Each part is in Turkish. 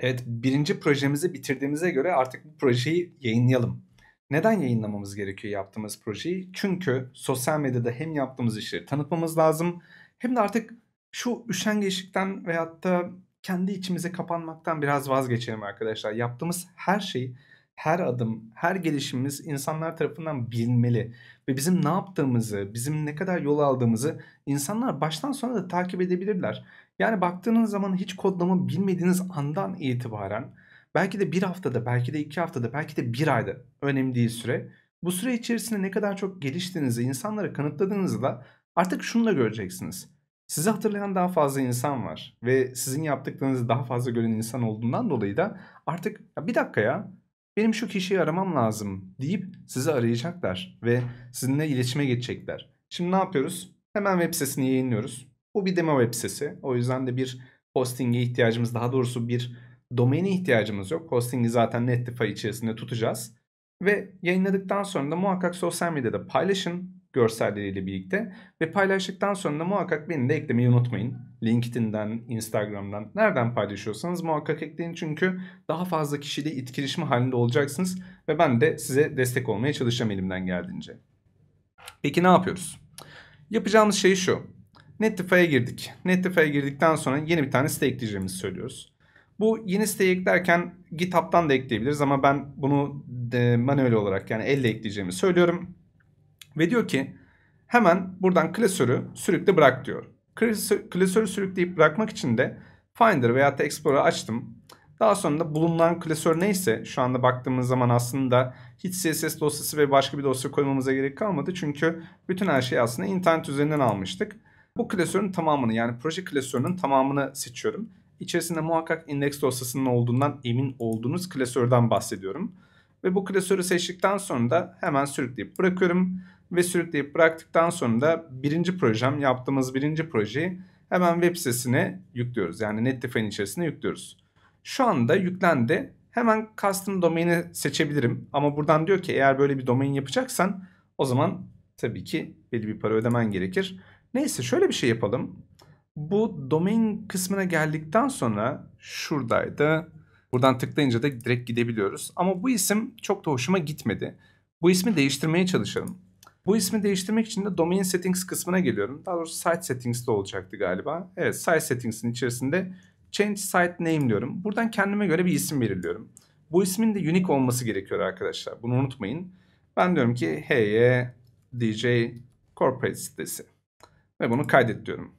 Evet birinci projemizi bitirdiğimize göre artık bu projeyi yayınlayalım. Neden yayınlamamız gerekiyor yaptığımız projeyi? Çünkü sosyal medyada hem yaptığımız işleri tanıtmamız lazım hem de artık şu üşengeçlikten veyahut da kendi içimize kapanmaktan biraz vazgeçelim arkadaşlar. Yaptığımız her şeyi her adım, her gelişimimiz insanlar tarafından bilinmeli ve bizim ne yaptığımızı, bizim ne kadar yol aldığımızı insanlar baştan sona da takip edebilirler. Yani baktığınız zaman hiç kodlama bilmediğiniz andan itibaren belki de bir haftada, belki de iki haftada, belki de bir ayda önemli değil süre. Bu süre içerisinde ne kadar çok geliştiğinizi insanlara kanıtladığınızda artık şunu da göreceksiniz. Sizi hatırlayan daha fazla insan var ve sizin yaptıklarınızı daha fazla gören insan olduğundan dolayı da artık bir dakika ya benim şu kişiyi aramam lazım deyip sizi arayacaklar ve sizinle iletişime geçecekler. Şimdi ne yapıyoruz? Hemen web sitesini yayınlıyoruz. Bu bir demo web sitesi. O yüzden de bir hosting'e ihtiyacımız daha doğrusu bir domaine ihtiyacımız yok. Hosting'i zaten Netlify içerisinde tutacağız. Ve yayınladıktan sonra da muhakkak sosyal medyada paylaşın görselleriyle birlikte. Ve paylaştıktan sonra da muhakkak beni de eklemeyi unutmayın. LinkedIn'den, Instagram'dan nereden paylaşıyorsanız muhakkak ekleyin. Çünkü daha fazla kişiyle etkileşim halinde olacaksınız. Ve ben de size destek olmaya çalışacağım elimden geldiğince. Peki ne yapıyoruz? Yapacağımız şey şu. Netlify'a girdik. Netlify'a girdikten sonra yeni bir tane site ekleyeceğimizi söylüyoruz. Bu yeni siteyi eklerken GitHub'dan da ekleyebiliriz ama ben bunu manuel olarak yani elle ekleyeceğimi söylüyorum. Ve diyor ki hemen buradan klasörü sürükle bırak diyor. klasörü sürükleyip bırakmak için de Finder veya da Explorer'ı açtım. Daha sonra da bulunan klasör neyse şu anda baktığımız zaman aslında hiç CSS dosyası ve başka bir dosya koymamıza gerek kalmadı. Çünkü bütün her şeyi aslında internet üzerinden almıştık. Bu klasörün tamamını yani proje klasörünün tamamını seçiyorum. İçerisinde muhakkak index dosyasının olduğundan emin olduğunuz klasörden bahsediyorum. Ve bu klasörü seçtikten sonra da hemen sürükleyip bırakıyorum ve sürükleyip bıraktıktan sonra da birinci projem yaptığımız birinci projeyi hemen web sitesine yüklüyoruz. Yani Netlify'in içerisine yüklüyoruz. Şu anda yüklendi. Hemen custom domain'i seçebilirim. Ama buradan diyor ki eğer böyle bir domain yapacaksan o zaman tabii ki belli bir para ödemen gerekir. Neyse şöyle bir şey yapalım. Bu domain kısmına geldikten sonra şuradaydı. Buradan tıklayınca da direkt gidebiliyoruz. Ama bu isim çok da hoşuma gitmedi. Bu ismi değiştirmeye çalışalım. Bu ismi değiştirmek için de domain settings kısmına geliyorum. Daha doğrusu site settings'te olacaktı galiba. Evet site settings'in içerisinde change site name diyorum. Buradan kendime göre bir isim belirliyorum. Bu ismin de unique olması gerekiyor arkadaşlar. Bunu unutmayın. Ben diyorum ki HY DJ Corporate sitesi. Ve bunu kaydet diyorum.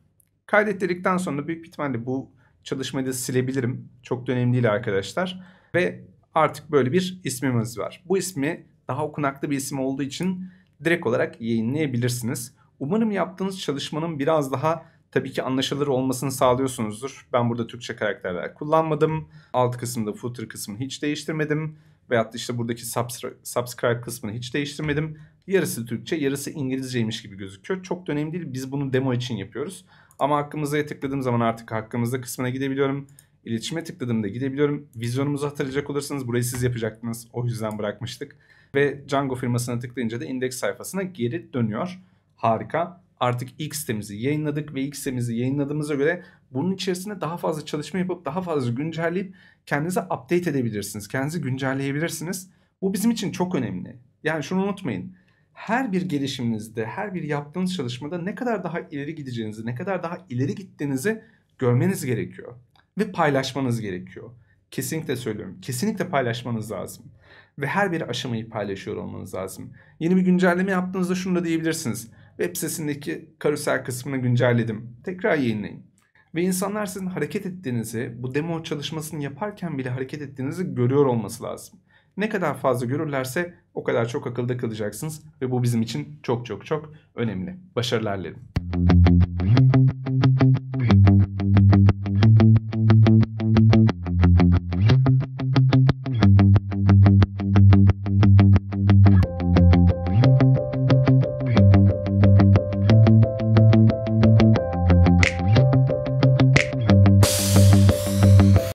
Kaydet sonra büyük ihtimalle bu çalışmayı da silebilirim. Çok da önemli değil arkadaşlar. Ve artık böyle bir ismimiz var. Bu ismi daha okunaklı bir isim olduğu için direkt olarak yayınlayabilirsiniz. Umarım yaptığınız çalışmanın biraz daha tabii ki anlaşılır olmasını sağlıyorsunuzdur. Ben burada Türkçe karakterler kullanmadım. Alt kısımda footer kısmını hiç değiştirmedim. Veyahut da işte buradaki subscribe kısmını hiç değiştirmedim. Yarısı Türkçe, yarısı İngilizceymiş gibi gözüküyor. Çok da önemli değil. Biz bunu demo için yapıyoruz. Ama hakkımızda tıkladığım zaman artık hakkımızda kısmına gidebiliyorum. İletişime tıkladığımda gidebiliyorum. Vizyonumuzu hatırlayacak olursanız burayı siz yapacaktınız. O yüzden bırakmıştık. Ve Django firmasına tıklayınca da indeks sayfasına geri dönüyor. Harika. Artık ilk sitemizi yayınladık ve ilk sitemizi yayınladığımıza göre bunun içerisinde daha fazla çalışma yapıp daha fazla güncelleyip kendinize update edebilirsiniz. Kendinizi güncelleyebilirsiniz. Bu bizim için çok önemli. Yani şunu unutmayın her bir gelişiminizde, her bir yaptığınız çalışmada ne kadar daha ileri gideceğinizi, ne kadar daha ileri gittiğinizi görmeniz gerekiyor ve paylaşmanız gerekiyor. Kesinlikle söylüyorum. Kesinlikle paylaşmanız lazım. Ve her bir aşamayı paylaşıyor olmanız lazım. Yeni bir güncelleme yaptığınızda şunu da diyebilirsiniz. Web sitesindeki karusel kısmını güncelledim. Tekrar yayınlayın. Ve insanlar sizin hareket ettiğinizi, bu demo çalışmasını yaparken bile hareket ettiğinizi görüyor olması lazım. Ne kadar fazla görürlerse o kadar çok akılda kalacaksınız ve bu bizim için çok çok çok önemli. Başarılar dilerim.